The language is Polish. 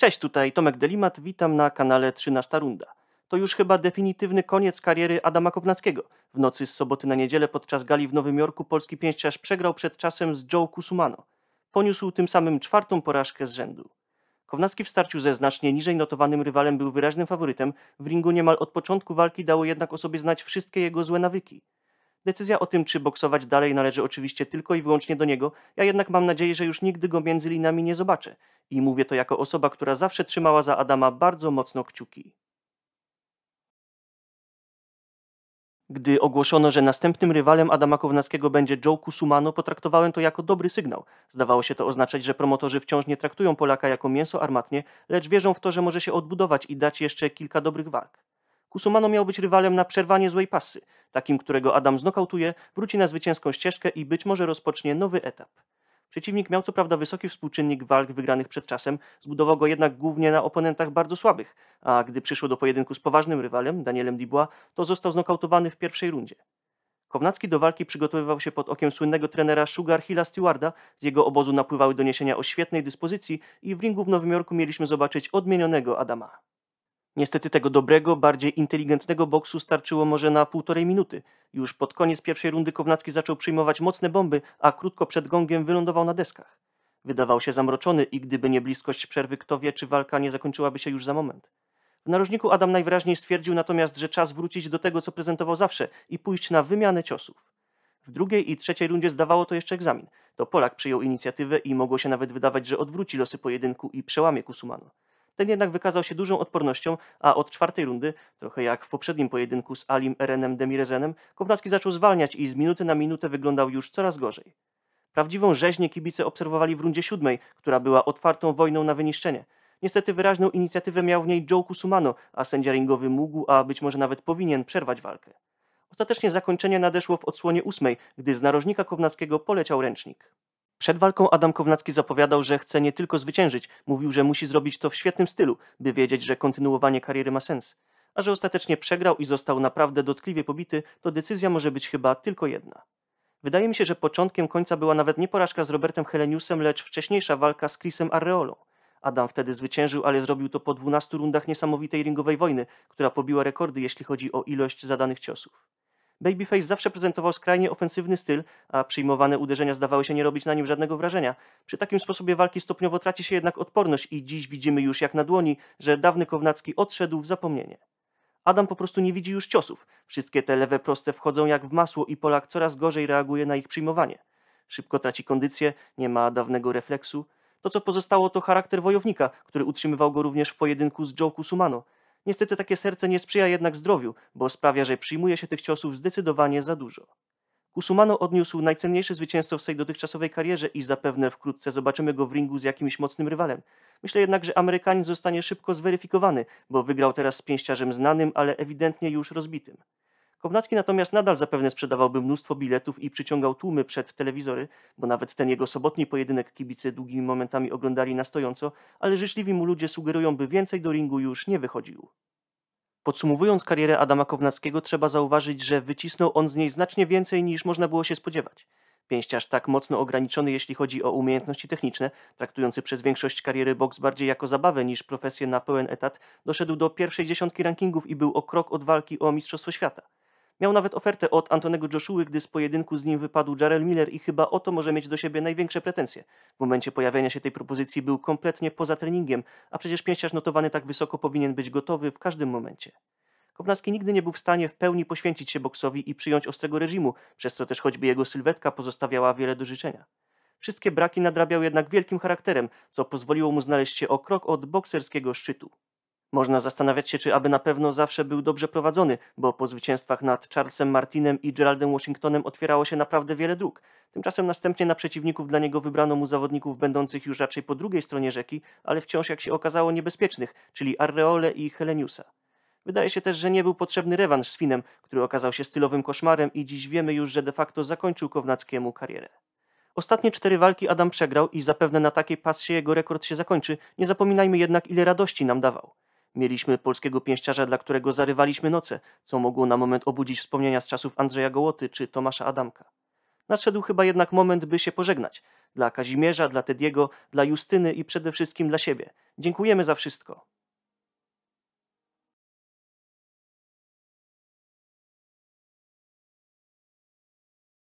Cześć, tutaj Tomek Delimat, witam na kanale 13 Runda. To już chyba definitywny koniec kariery Adama Kownackiego. W nocy z soboty na niedzielę podczas gali w Nowym Jorku polski pięściarz przegrał przed czasem z Joe Kusumano. Poniósł tym samym czwartą porażkę z rzędu. Kownacki w starciu ze znacznie niżej notowanym rywalem był wyraźnym faworytem, w ringu niemal od początku walki dało jednak o sobie znać wszystkie jego złe nawyki. Decyzja o tym, czy boksować dalej należy oczywiście tylko i wyłącznie do niego, ja jednak mam nadzieję, że już nigdy go między linami nie zobaczę. I mówię to jako osoba, która zawsze trzymała za Adama bardzo mocno kciuki. Gdy ogłoszono, że następnym rywalem Adama Kownackiego będzie Joe Kusumano, potraktowałem to jako dobry sygnał. Zdawało się to oznaczać, że promotorzy wciąż nie traktują Polaka jako mięso armatnie, lecz wierzą w to, że może się odbudować i dać jeszcze kilka dobrych walk. Kusumano miał być rywalem na przerwanie złej pasy takim którego Adam znokautuje, wróci na zwycięską ścieżkę i być może rozpocznie nowy etap. Przeciwnik miał co prawda wysoki współczynnik walk wygranych przed czasem, zbudował go jednak głównie na oponentach bardzo słabych, a gdy przyszło do pojedynku z poważnym rywalem, Danielem Dubois, to został znokautowany w pierwszej rundzie. Kownacki do walki przygotowywał się pod okiem słynnego trenera Sugar Hilla Stewarda, z jego obozu napływały doniesienia o świetnej dyspozycji i w ringu w Nowym Jorku mieliśmy zobaczyć odmienionego Adama. Niestety tego dobrego, bardziej inteligentnego boksu starczyło może na półtorej minuty. Już pod koniec pierwszej rundy Kownacki zaczął przyjmować mocne bomby, a krótko przed gongiem wylądował na deskach. Wydawał się zamroczony i gdyby nie bliskość przerwy, kto wie, czy walka nie zakończyłaby się już za moment. W narożniku Adam najwyraźniej stwierdził natomiast, że czas wrócić do tego, co prezentował zawsze i pójść na wymianę ciosów. W drugiej i trzeciej rundzie zdawało to jeszcze egzamin. To Polak przyjął inicjatywę i mogło się nawet wydawać, że odwróci losy pojedynku i przełamie Kusumano ten jednak wykazał się dużą odpornością, a od czwartej rundy, trochę jak w poprzednim pojedynku z Alim Erenem Demirezenem, Kownacki zaczął zwalniać i z minuty na minutę wyglądał już coraz gorzej. Prawdziwą rzeźnię kibice obserwowali w rundzie siódmej, która była otwartą wojną na wyniszczenie. Niestety wyraźną inicjatywę miał w niej Joe Kusumano, a sędzia ringowy mógł, a być może nawet powinien przerwać walkę. Ostatecznie zakończenie nadeszło w odsłonie ósmej, gdy z narożnika Kownackiego poleciał ręcznik. Przed walką Adam Kownacki zapowiadał, że chce nie tylko zwyciężyć, mówił, że musi zrobić to w świetnym stylu, by wiedzieć, że kontynuowanie kariery ma sens. A że ostatecznie przegrał i został naprawdę dotkliwie pobity, to decyzja może być chyba tylko jedna. Wydaje mi się, że początkiem końca była nawet nie porażka z Robertem Heleniusem, lecz wcześniejsza walka z Chrisem Arreolą. Adam wtedy zwyciężył, ale zrobił to po 12 rundach niesamowitej ringowej wojny, która pobiła rekordy, jeśli chodzi o ilość zadanych ciosów. Babyface zawsze prezentował skrajnie ofensywny styl, a przyjmowane uderzenia zdawały się nie robić na nim żadnego wrażenia. Przy takim sposobie walki stopniowo traci się jednak odporność i dziś widzimy już jak na dłoni, że dawny Kownacki odszedł w zapomnienie. Adam po prostu nie widzi już ciosów. Wszystkie te lewe proste wchodzą jak w masło i Polak coraz gorzej reaguje na ich przyjmowanie. Szybko traci kondycję, nie ma dawnego refleksu. To co pozostało to charakter wojownika, który utrzymywał go również w pojedynku z Joe Kusumano – Niestety takie serce nie sprzyja jednak zdrowiu, bo sprawia, że przyjmuje się tych ciosów zdecydowanie za dużo. Kusumano odniósł najcenniejsze zwycięstwo w swojej dotychczasowej karierze i zapewne wkrótce zobaczymy go w ringu z jakimś mocnym rywalem. Myślę jednak, że Amerykanin zostanie szybko zweryfikowany, bo wygrał teraz z pięściarzem znanym, ale ewidentnie już rozbitym. Kownacki natomiast nadal zapewne sprzedawałby mnóstwo biletów i przyciągał tłumy przed telewizory, bo nawet ten jego sobotni pojedynek kibice długimi momentami oglądali na stojąco, ale życzliwi mu ludzie sugerują, by więcej do ringu już nie wychodził. Podsumowując karierę Adama Kownackiego, trzeba zauważyć, że wycisnął on z niej znacznie więcej niż można było się spodziewać. Pięściarz tak mocno ograniczony, jeśli chodzi o umiejętności techniczne, traktujący przez większość kariery boks bardziej jako zabawę niż profesję na pełen etat, doszedł do pierwszej dziesiątki rankingów i był o krok od walki o Mistrzostwo Świata. Miał nawet ofertę od Antonego Joshua, gdy z pojedynku z nim wypadł Jarrell Miller i chyba o to może mieć do siebie największe pretensje. W momencie pojawienia się tej propozycji był kompletnie poza treningiem, a przecież pięściarz notowany tak wysoko powinien być gotowy w każdym momencie. Kownacki nigdy nie był w stanie w pełni poświęcić się boksowi i przyjąć ostrego reżimu, przez co też choćby jego sylwetka pozostawiała wiele do życzenia. Wszystkie braki nadrabiał jednak wielkim charakterem, co pozwoliło mu znaleźć się o krok od bokserskiego szczytu. Można zastanawiać się, czy aby na pewno zawsze był dobrze prowadzony, bo po zwycięstwach nad Charlesem Martinem i Geraldem Washingtonem otwierało się naprawdę wiele dróg. Tymczasem następnie na przeciwników dla niego wybrano mu zawodników będących już raczej po drugiej stronie rzeki, ale wciąż jak się okazało niebezpiecznych, czyli Arreole i Heleniusa. Wydaje się też, że nie był potrzebny rewanż z Finem, który okazał się stylowym koszmarem i dziś wiemy już, że de facto zakończył Kownackiemu karierę. Ostatnie cztery walki Adam przegrał i zapewne na takiej passie jego rekord się zakończy, nie zapominajmy jednak ile radości nam dawał. Mieliśmy polskiego pięściarza, dla którego zarywaliśmy noce, co mogło na moment obudzić wspomnienia z czasów Andrzeja Gołoty czy Tomasza Adamka. Nadszedł chyba jednak moment, by się pożegnać. Dla Kazimierza, dla Tediego, dla Justyny i przede wszystkim dla siebie. Dziękujemy za wszystko.